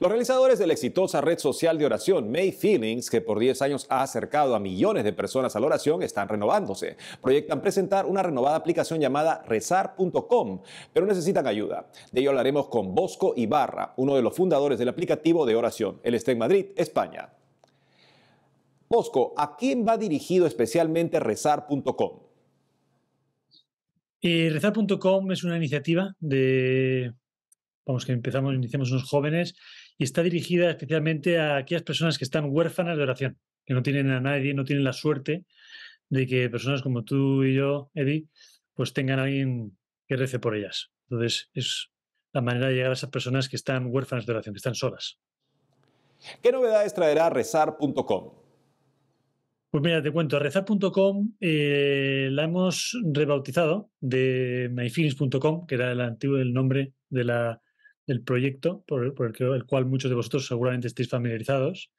Los realizadores de la exitosa red social de oración May Feelings, que por 10 años ha acercado a millones de personas a la oración, están renovándose. Proyectan presentar una renovada aplicación llamada rezar.com, pero necesitan ayuda. De ello hablaremos con Bosco Ibarra, uno de los fundadores del aplicativo de oración. Él está en Madrid, España. Bosco, ¿a quién va dirigido especialmente rezar.com? Eh, rezar.com es una iniciativa de, vamos, que empezamos, iniciamos unos jóvenes y está dirigida especialmente a aquellas personas que están huérfanas de oración, que no tienen a nadie, no tienen la suerte de que personas como tú y yo, Eddie, pues tengan a alguien que rece por ellas. Entonces, es la manera de llegar a esas personas que están huérfanas de oración, que están solas. ¿Qué novedades traerá rezar.com? Pues mira, te cuento, rezar.com eh, la hemos rebautizado de myfeelings.com, que era el antiguo nombre de la el proyecto, por, el, cual muchos de vosotros seguramente estéis familiarizados.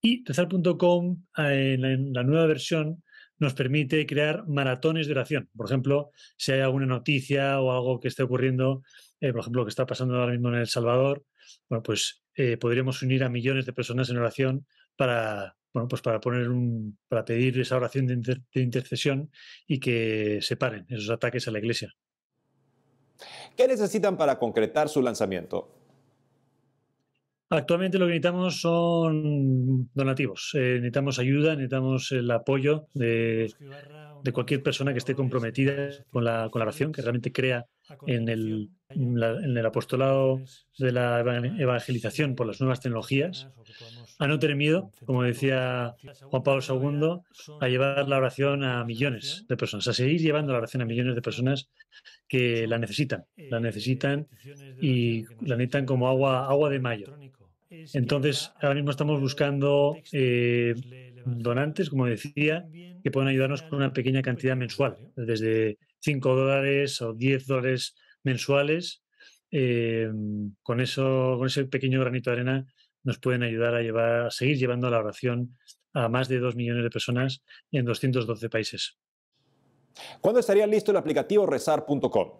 Y Rezar.com, eh, en, la nueva versión, nos permite crear maratones de oración. Por ejemplo, si hay alguna noticia o algo que esté ocurriendo, eh, por ejemplo, lo que está pasando ahora mismo en El Salvador, bueno, pues eh, podríamos unir a millones de personas en oración para, bueno, pues para poner un, para pedir esa oración de, de intercesión y que se paren esos ataques a la iglesia. ¿Qué necesitan para concretar su lanzamiento? Actualmente lo que necesitamos son donativos. Eh, necesitamos ayuda, necesitamos el apoyo de, cualquier persona que esté comprometida con la, colaboración que realmente crea en el en el apostolado de la evangelización por las nuevas tecnologías, a no tener miedo, como decía Juan Pablo II, a llevar la oración a millones de personas, a seguir llevando la oración a millones de personas que la necesitan, la necesitan y la necesitan como agua, de mayo. Entonces, ahora mismo estamos buscando eh, donantes, como decía, que puedan ayudarnos con una pequeña cantidad mensual, desde 5 dólares o 10 dólares mensuales, eh, con, eso, con ese pequeño granito de arena nos pueden ayudar a, llevar, a seguir llevando la oración a más de 2 millones de personas en 212 países. ¿Cuándo estaría listo el aplicativo rezar.com?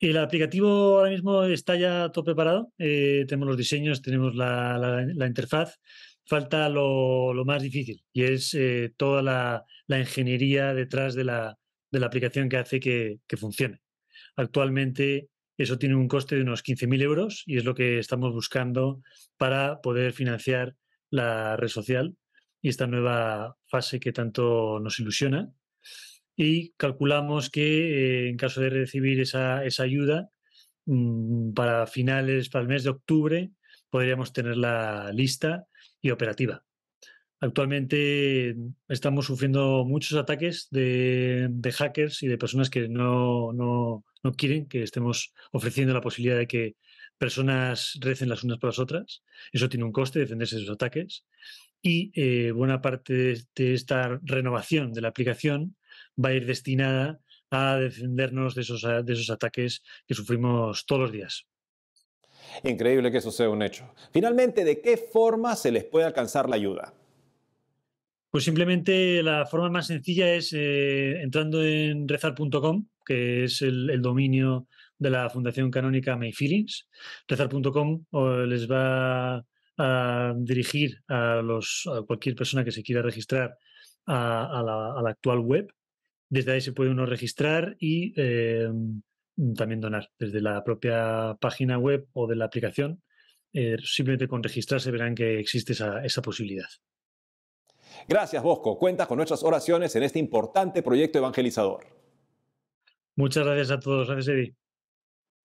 El aplicativo ahora mismo está ya todo preparado. Eh, tenemos los diseños, tenemos la, interfaz. Falta lo, más difícil y es eh, toda la, ingeniería detrás de la, de la aplicación que hace que, funcione. Actualmente eso tiene un coste de unos 15.000 euros y es lo que estamos buscando para poder financiar la red social y esta nueva fase que tanto nos ilusiona. Y calculamos que eh, en caso de recibir esa, ayuda, mm, para finales, para el mes de octubre, podríamos tenerla lista y operativa. Actualmente estamos sufriendo muchos ataques de, hackers y de personas que no, quieren que estemos ofreciendo la posibilidad de que personas recen las unas por las otras. Eso tiene un coste, defenderse de esos ataques. Y eh, buena parte de esta renovación de la aplicación va a ir destinada a defendernos de esos, de esos ataques que sufrimos todos los días. Increíble que eso sea un hecho. Finalmente, ¿de qué forma se les puede alcanzar la ayuda? Pues simplemente la forma más sencilla es eh, entrando en rezar.com, que es el, dominio de la Fundación Canónica My Feelings. Rezar.com les va a dirigir a, los, a cualquier persona que se quiera registrar a, la, actual web. Desde ahí se puede uno registrar y em, también donar desde la propia página web o de la aplicación. Eh, simplemente con registrarse verán que existe esa, esa posibilidad. Gracias, Bosco. Cuentas con nuestras oraciones en este importante proyecto evangelizador. Muchas gracias a todos. Gracias,